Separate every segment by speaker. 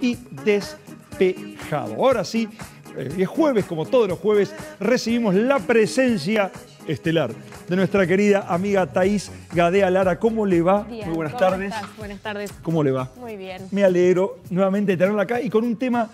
Speaker 1: y despejado. Ahora sí, eh, es jueves, como todos los jueves, recibimos la presencia estelar de nuestra querida amiga Thaís Gadea Lara. ¿Cómo le va? Muy buenas tardes.
Speaker 2: Buenas tardes. ¿Cómo le va? Muy bien. Me
Speaker 1: alegro nuevamente de tenerla acá y con un tema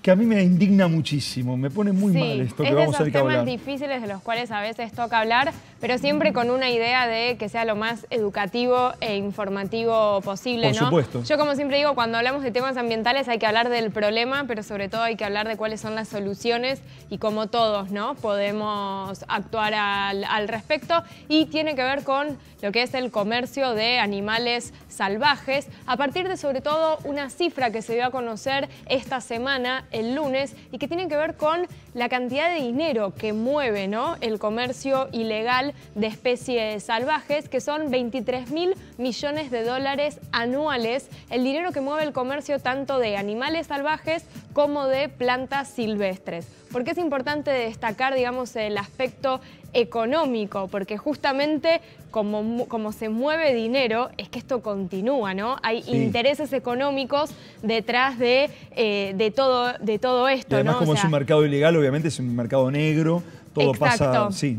Speaker 1: que a mí me indigna muchísimo, me pone muy mal esto que vamos a ir hablar. temas
Speaker 2: difíciles de los cuales a veces toca hablar, pero siempre con una idea de que sea lo más educativo e informativo posible, Por Supuesto. Yo como siempre digo, cuando hablamos de temas ambientales hay que hablar del problema, pero sobre todo hay que hablar de cuáles son las soluciones y cómo todos, ¿no? Podemos actuar al, respecto y tiene que ver con lo que es el comercio de animales salvajes, a partir de sobre todo una cifra que se dio a conocer esta semana, el lunes, y que tiene que ver con la cantidad de dinero que mueve ¿no? el comercio ilegal de Especies Salvajes, que son 23 mil millones de dólares anuales, el dinero que mueve el comercio tanto de animales salvajes como de plantas silvestres. porque es importante destacar, digamos, el aspecto económico? Porque justamente como, se mueve dinero, es que esto continúa, ¿no? Hay intereses económicos detrás de, eh, todo, de todo esto, además, como es un
Speaker 1: mercado ilegal, obviamente es un mercado negro, todo pasa... Sí.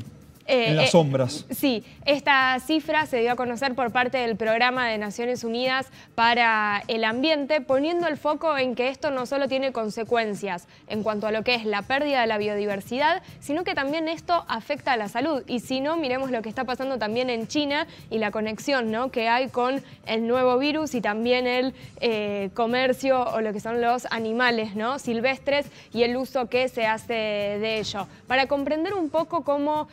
Speaker 2: Eh, en las eh, sombras. Sí, esta cifra se dio a conocer por parte del Programa de Naciones Unidas para el Ambiente, poniendo el foco en que esto no solo tiene consecuencias en cuanto a lo que es la pérdida de la biodiversidad, sino que también esto afecta a la salud. Y si no, miremos lo que está pasando también en China y la conexión ¿no? que hay con el nuevo virus y también el eh, comercio o lo que son los animales ¿no? silvestres y el uso que se hace de ello. Para comprender un poco cómo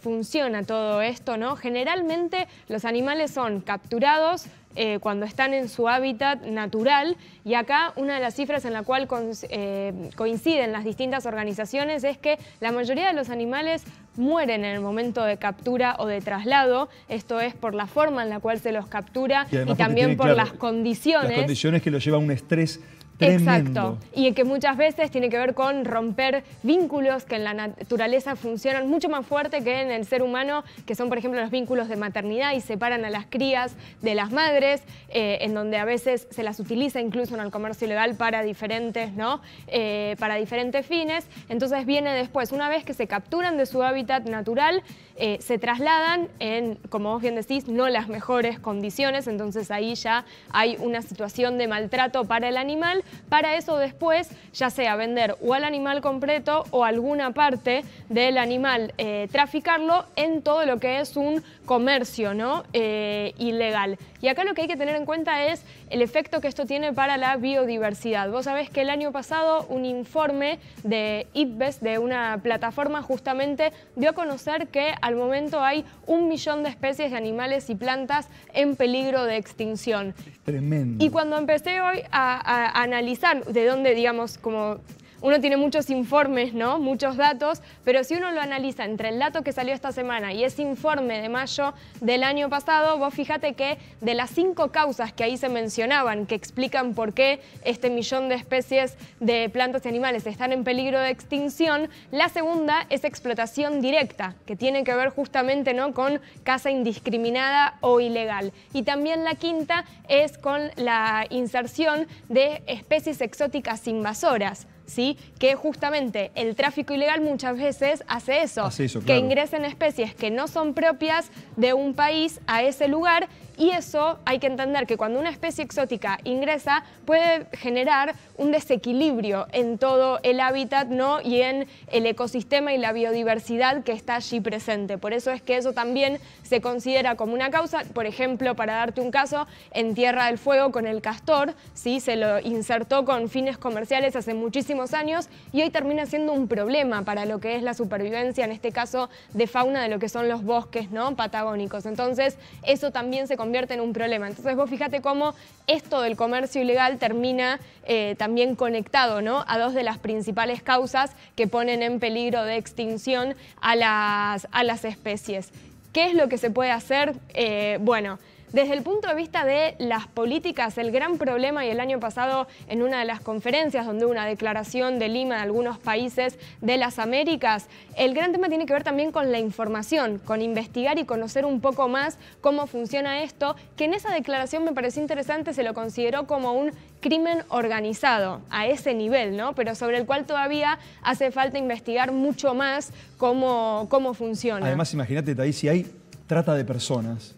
Speaker 2: funciona todo esto, ¿no? Generalmente los animales son capturados eh, cuando están en su hábitat natural y acá una de las cifras en la cual eh, coinciden las distintas organizaciones es que la mayoría de los animales mueren en el momento de captura o de traslado, esto es por la forma en la cual se los captura y, también por las condiciones. Las condiciones
Speaker 1: que lo lleva a un estrés
Speaker 2: Exacto. Y que muchas veces tiene que ver con romper vínculos que en la naturaleza funcionan mucho más fuerte que en el ser humano, que son, por ejemplo, los vínculos de maternidad y separan a las crías de las madres, eh, en donde a veces se las utiliza incluso en el comercio ilegal para diferentes, ¿no? Eh, para diferentes fines. Entonces viene después, una vez que se capturan de su hábitat natural, eh, se trasladan en, como vos bien decís, no las mejores condiciones, entonces ahí ya hay una situación de maltrato para el animal para eso después, ya sea vender o al animal completo o alguna parte del animal, eh, traficarlo en todo lo que es un comercio ¿no? Eh, ilegal. Y acá lo que hay que tener en cuenta es el efecto que esto tiene para la biodiversidad. Vos sabés que el año pasado un informe de IPBES, de una plataforma justamente, dio a conocer que al momento hay un millón de especies de animales y plantas en peligro de extinción. Es
Speaker 1: tremendo. Y
Speaker 2: cuando empecé hoy a analizar de dónde, digamos, como uno tiene muchos informes, ¿no? Muchos datos, pero si uno lo analiza entre el dato que salió esta semana y ese informe de mayo del año pasado, vos fíjate que de las cinco causas que ahí se mencionaban, que explican por qué este millón de especies de plantas y animales están en peligro de extinción, la segunda es explotación directa, que tiene que ver justamente ¿no? con caza indiscriminada o ilegal. Y también la quinta es con la inserción de especies exóticas invasoras. ¿sí? que justamente el tráfico ilegal muchas veces hace eso, que ingresen especies que no son propias de un país a ese lugar y eso hay que entender que cuando una especie exótica ingresa puede generar un desequilibrio en todo el hábitat ¿no? y en el ecosistema y la biodiversidad que está allí presente. Por eso es que eso también se considera como una causa, por ejemplo, para darte un caso, en Tierra del Fuego con el castor, ¿sí? se lo insertó con fines comerciales hace muchísimos años y hoy termina siendo un problema para lo que es la supervivencia, en este caso de fauna de lo que son los bosques ¿no? patagónicos. Entonces eso también se convierte en un problema. Entonces vos fíjate cómo esto del comercio ilegal termina eh, también conectado ¿no? a dos de las principales causas que ponen en peligro de extinción a las, a las especies. ¿Qué es lo que se puede hacer? Eh, bueno, desde el punto de vista de las políticas, el gran problema, y el año pasado en una de las conferencias donde hubo una declaración de Lima de algunos países de las Américas, el gran tema tiene que ver también con la información, con investigar y conocer un poco más cómo funciona esto, que en esa declaración me pareció interesante, se lo consideró como un crimen organizado, a ese nivel, ¿no? Pero sobre el cual todavía hace falta investigar mucho más cómo, cómo funciona. Además,
Speaker 1: imagínate, ahí si hay trata de personas,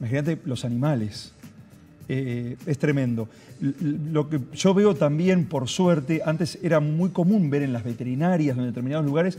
Speaker 1: Imagínate los animales. Eh, es tremendo. Lo que yo veo también, por suerte, antes era muy común ver en las veterinarias, en determinados lugares,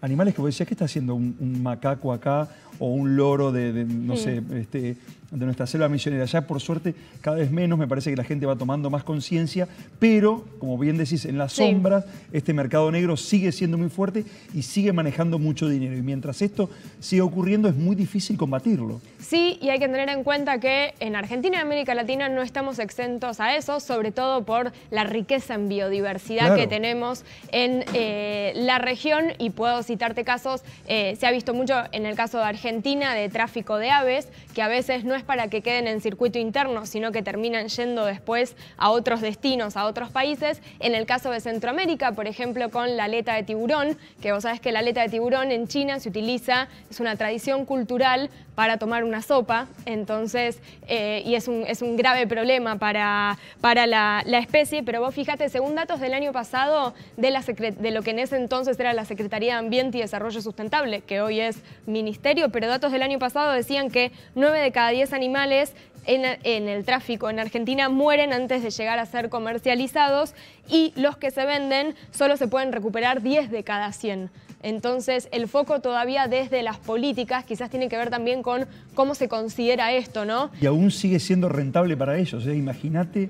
Speaker 1: animales que vos decías, ¿qué está haciendo un, macaco acá? O un loro de, no sé, este, de nuestra selva misionera. Ya por suerte cada vez menos, me parece que la gente va tomando más conciencia, pero como bien decís, en las sombras este mercado negro sigue siendo muy fuerte y sigue manejando mucho dinero. Y mientras esto sigue ocurriendo es muy difícil combatirlo.
Speaker 2: Sí, y hay que tener en cuenta que en Argentina y América Latina no estamos exentos a eso, sobre todo por la riqueza en biodiversidad que tenemos en eh, la región y puedo citarte casos, eh, se ha visto mucho en el caso de Argentina de tráfico de aves, que a veces no es para que queden en circuito interno, sino que terminan yendo después a otros destinos, a otros países. En el caso de Centroamérica, por ejemplo, con la aleta de tiburón, que vos sabés que la aleta de tiburón en China se utiliza, es una tradición cultural para tomar una sopa, entonces, eh, y es un, grave problema para, para la, especie, pero vos fíjate, según datos del año pasado de, la de lo que en ese entonces era la Secretaría de Ambiente y Desarrollo Sustentable, que hoy es ministerio, pero datos del año pasado decían que 9 de cada 10 animales en, el tráfico en Argentina mueren antes de llegar a ser comercializados y los que se venden solo se pueden recuperar 10 de cada 100. Entonces el foco todavía desde las políticas quizás tiene que ver también con cómo se considera esto, ¿no?
Speaker 1: Y aún sigue siendo rentable para ellos, ¿eh? imagínate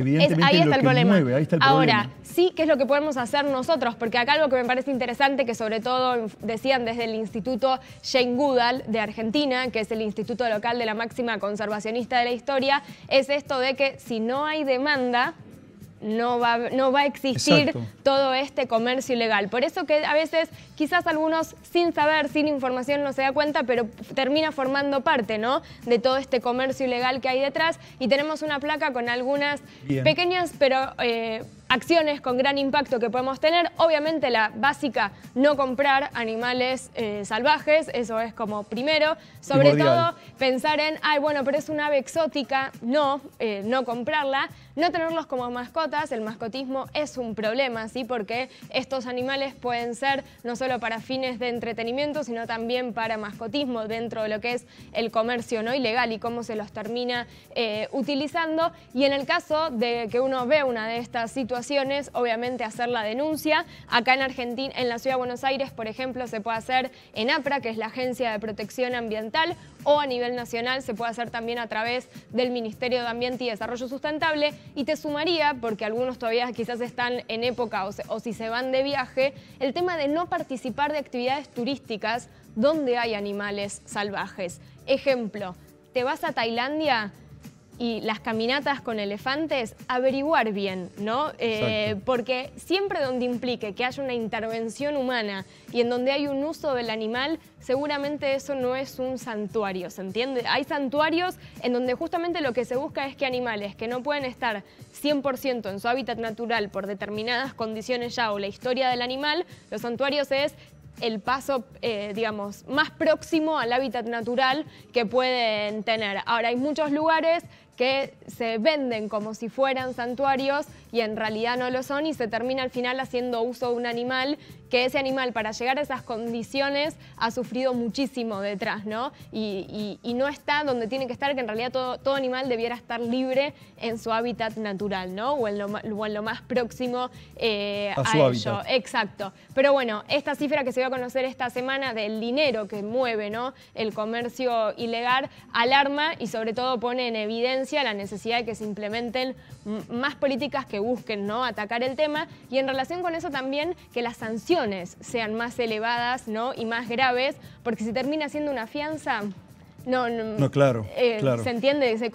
Speaker 1: ahí, está el problema. Ahora,
Speaker 2: sí, ¿qué es lo que podemos hacer nosotros? Porque acá algo que me parece interesante, que sobre todo decían desde el Instituto Jane Goodall de Argentina, que es el instituto local de la máxima conservacionista de la historia, es esto de que si no hay demanda, no va, no va a existir todo este comercio ilegal. Por eso que a veces quizás algunos sin saber, sin información no se da cuenta, pero termina formando parte ¿no? de todo este comercio ilegal que hay detrás y tenemos una placa con algunas pequeñas pero... Eh, acciones con gran impacto que podemos tener. Obviamente la básica, no comprar animales eh, salvajes, eso es como primero. Sobre todo pensar en, ay bueno, pero es una ave exótica, no, eh, no comprarla. No tenerlos como mascotas, el mascotismo es un problema, ¿sí? Porque estos animales pueden ser no solo para fines de entretenimiento, sino también para mascotismo dentro de lo que es el comercio no ilegal y cómo se los termina eh, utilizando. Y en el caso de que uno ve una de estas situaciones, obviamente hacer la denuncia. Acá en Argentina, en la Ciudad de Buenos Aires, por ejemplo, se puede hacer en APRA, que es la Agencia de Protección Ambiental, o a nivel nacional se puede hacer también a través del Ministerio de Ambiente y Desarrollo Sustentable. Y te sumaría, porque algunos todavía quizás están en época o si se van de viaje, el tema de no participar de actividades turísticas donde hay animales salvajes. Ejemplo, te vas a Tailandia, y las caminatas con elefantes, averiguar bien, ¿no? Eh, porque siempre donde implique que haya una intervención humana y en donde hay un uso del animal, seguramente eso no es un santuario, ¿se entiende? Hay santuarios en donde justamente lo que se busca es que animales que no pueden estar 100% en su hábitat natural por determinadas condiciones ya o la historia del animal, los santuarios es el paso, eh, digamos, más próximo al hábitat natural que pueden tener. Ahora, hay muchos lugares que se venden como si fueran santuarios y en realidad no lo son y se termina al final haciendo uso de un animal que ese animal para llegar a esas condiciones ha sufrido muchísimo detrás, ¿no? Y, no está donde tiene que estar, que en realidad todo, animal debiera estar libre en su hábitat natural, ¿no? O en lo, más próximo eh, a, ello. Exacto. Pero bueno, esta cifra que se va a conocer esta semana del dinero que mueve, ¿no? El comercio ilegal alarma y sobre todo pone en evidencia la necesidad de que se implementen más políticas que busquen, ¿no? Atacar el tema y en relación con eso también que las sanciones sean más elevadas ¿no? y más graves, porque si termina siendo una fianza, no, eh,
Speaker 1: claro, Se
Speaker 2: entiende, se,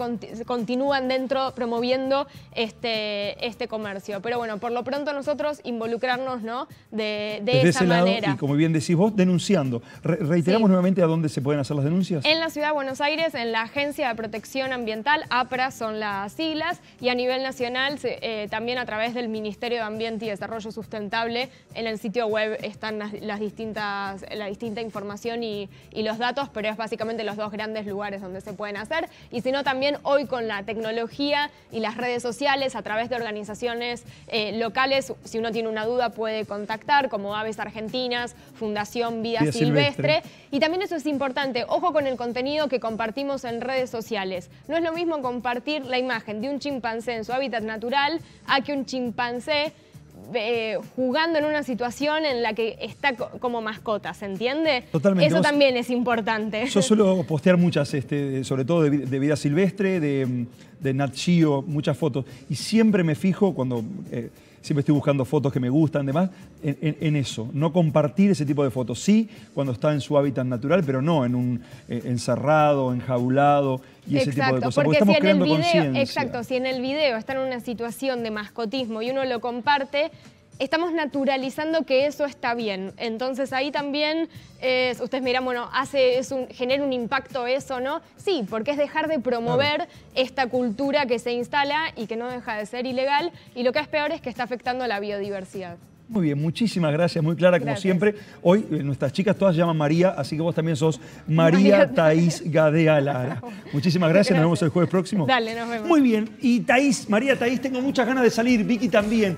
Speaker 2: continúan dentro promoviendo este, este comercio. Pero bueno, por lo pronto nosotros involucrarnos ¿no? de, de esa manera. y
Speaker 1: como bien decís vos, denunciando. reiteramos nuevamente a dónde se pueden hacer las denuncias. En
Speaker 2: la Ciudad de Buenos Aires, en la Agencia de Protección Ambiental, APRA son las siglas, y a nivel nacional eh, también a través del Ministerio de Ambiente y Desarrollo Sustentable, en el sitio web están las, distintas, la distinta información y, y los datos, pero es básicamente los dos grandes lugares donde se pueden hacer, y sino también hoy con la tecnología y las redes sociales, a través de organizaciones eh, locales, si uno tiene una duda puede contactar, como Aves Argentinas, Fundación Vida, Silvestre. Y también eso es importante, ojo con el contenido que compartimos en redes sociales. No es lo mismo compartir la imagen de un chimpancé en su hábitat natural a que un chimpancé jugando en una situación en la que está como mascota, ¿se entiende? Totalmente. Eso también es importante. Yo
Speaker 1: suelo postear muchas, este, sobre todo de, vida silvestre, de, de Nat muchas fotos. Y siempre me fijo cuando... Eh, siempre estoy buscando fotos que me gustan, demás, en, eso, no compartir ese tipo de fotos. Sí, cuando está en su hábitat natural, pero no en un eh, encerrado, enjaulado y ese tipo de cosas. Porque, porque si en el video, Exacto, si
Speaker 2: en el video está en una situación de mascotismo y uno lo comparte, estamos naturalizando que eso está bien. Entonces ahí también eh, ustedes miran, bueno, hace, es un, genera un impacto eso, ¿no? Sí, porque es dejar de promover esta cultura que se instala y que no deja de ser ilegal y lo que es peor es que está afectando a la biodiversidad.
Speaker 1: Muy bien, muchísimas gracias, muy clara como siempre. Hoy eh, nuestras chicas todas se llaman María, así que vos también sos María, Taís Gadea Lara. Muchísimas gracias, gracias, nos vemos el jueves próximo. Dale, nos vemos. Muy bien, y Taís, María Taís, tengo muchas ganas de salir, Vicky también.